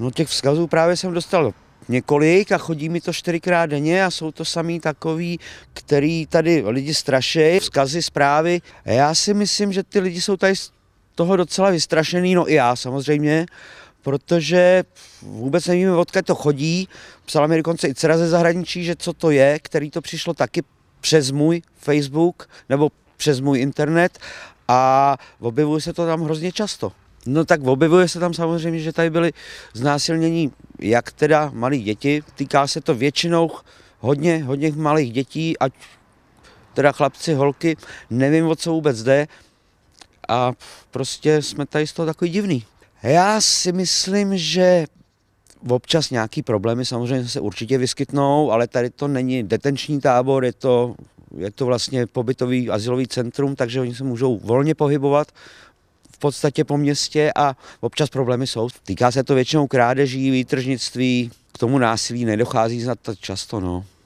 No těch vzkazů právě jsem dostal několik a chodí mi to čtyřikrát denně a jsou to samý takový, který tady lidi strašejí, vzkazy, zprávy. A já si myslím, že ty lidi jsou tady z toho docela vystrašený, no i já samozřejmě, protože vůbec nevíme, odkud to chodí. Psala mi dokonce i dcera ze zahraničí, že co to je, který to přišlo taky přes můj Facebook nebo přes můj internet a objevuje se to tam hrozně často. No tak objevuje se tam samozřejmě, že tady byly znásilnění jak teda malých děti, týká se to většinou hodně, hodně malých dětí, ať teda chlapci, holky, nevím, o co vůbec jde a prostě jsme tady z toho takový divný. Já si myslím, že občas nějaký problémy samozřejmě se určitě vyskytnou, ale tady to není detenční tábor, je to, je to vlastně pobytový asilový centrum, takže oni se můžou volně pohybovat, podstatě po městě a občas problémy jsou. Týká se to většinou krádeží, výtržnictví, k tomu násilí nedochází snad často. No.